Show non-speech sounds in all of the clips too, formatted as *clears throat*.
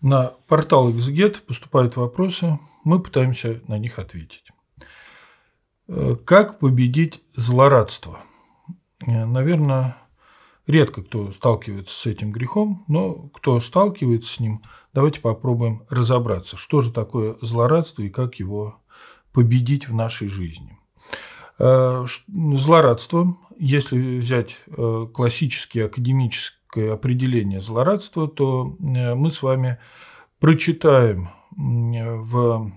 На портал Exeget поступают вопросы, мы пытаемся на них ответить. Э, как победить злорадство? Э, наверное, редко кто сталкивается с этим грехом, но кто сталкивается с ним, давайте попробуем разобраться, что же такое злорадство и как его победить в нашей жизни. Э, злорадство, если взять классический академический краткое определение злорадства, то э, мы с вами прочитаем э, в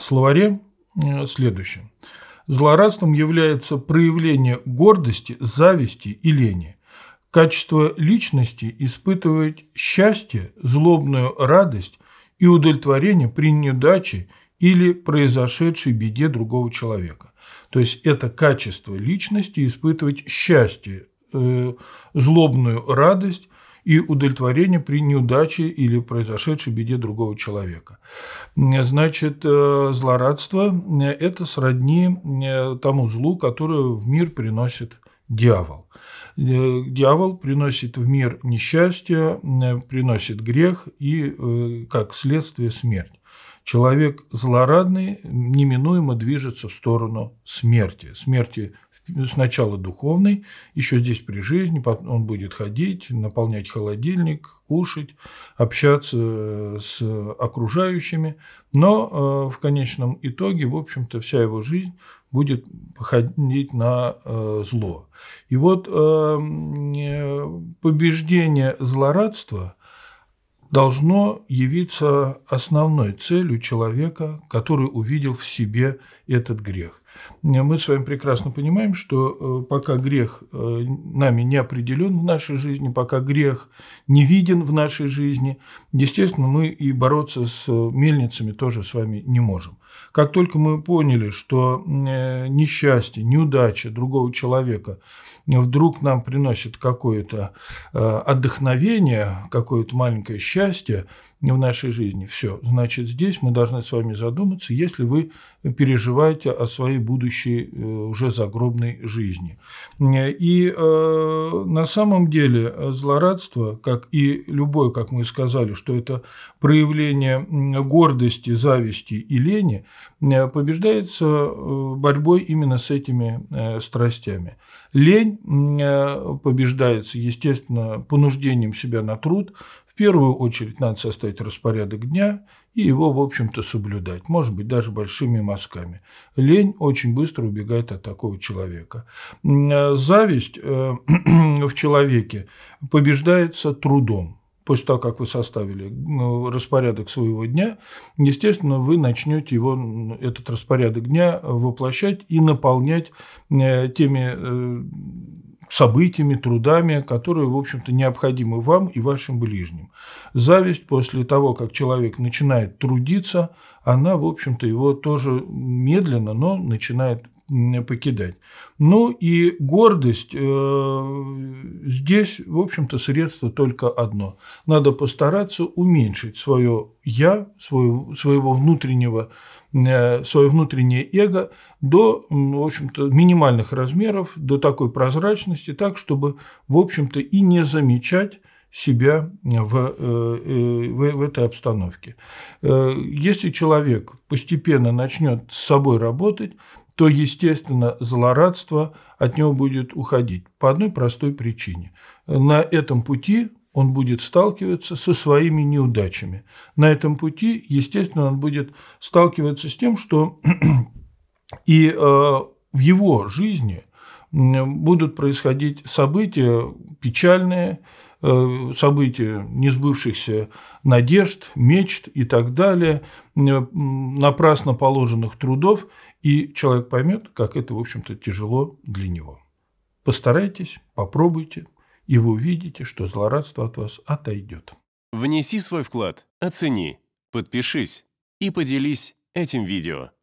словаре э, следующее. Злорадством является проявление гордости, зависти и лени. Качество личности испытывает счастье, злобную радость и удовлетворение при неудаче или произошедшей беде другого человека. То есть это качество личности испытывать счастье, Э, злобную радость и удовлетворение при неудаче или произошедшей беде другого человека. Значит, э, злорадство э, – это сродни тому злу, которое в мир приносит дьявол. Дьявол приносит в мир несчастье, приносит грех и, как следствие, смерть. Человек злорадный неминуемо движется в сторону смерти, смерти сначала духовный, еще здесь при жизни он будет ходить, наполнять холодильник, кушать, общаться э, с окружающими, но э, в конечном итоге, в общем-то, вся его жизнь будет походить на э, зло. И вот эм, побеждение злорадства – должно явиться основной целью человека, который увидел в себе этот грех. Мы с вами прекрасно понимаем, что э, пока грех э, нами не определен в нашей жизни, пока грех не виден в нашей жизни, естественно, мы и бороться с мельницами тоже с вами не можем. Как только мы поняли, что э, несчастье, неудача другого человека вдруг нам приносит какое-то э, отдохновение, какое-то маленькое счастье в нашей жизни, все, значит, здесь мы должны с вами задуматься, если вы переживаете о своей будущей э, уже загробной жизни. И на самом деле злорадство, как и любое, как мы сказали, что это проявление гордости, зависти и лени, Э, побеждается э, борьбой именно с этими э, страстями. Лень побеждается, естественно, понуждением себя на труд. В первую очередь надо составить распорядок дня и его, в общем-то, соблюдать, может быть, даже большими мазками. Лень очень быстро убегает от такого человека. Зависть *clears throat* в человеке побеждается трудом после того, как вы составили ну, распорядок своего дня, естественно, вы начнете его, этот распорядок дня воплощать и наполнять э, теми э, событиями, трудами, которые, в общем-то, необходимы вам и вашим ближним. Зависть после того, как человек начинает трудиться, она, в общем-то, его тоже медленно, но начинает покидать. Ну и гордость. Э, здесь, в общем-то, средство только одно. Надо постараться уменьшить свое «я», свое, своего внутреннего э, свое внутреннее эго до, в общем-то, минимальных размеров, до такой прозрачности, так, чтобы, в общем-то, и не замечать себя в, э, в, в этой обстановке. Если человек постепенно начнет с собой работать, то, естественно, злорадство от него будет уходить по одной простой причине. На этом пути он будет сталкиваться со своими неудачами. На этом пути, естественно, он будет сталкиваться с тем, что *clears throat* и э, в его жизни – будут происходить события печальные, э, события несбывшихся надежд, мечт и так далее, напрасно положенных трудов, и человек поймет, как это, в общем-то, тяжело для него. Постарайтесь, попробуйте, и вы увидите, что злорадство от вас отойдет. Внеси свой вклад, оцени, подпишись и поделись этим видео.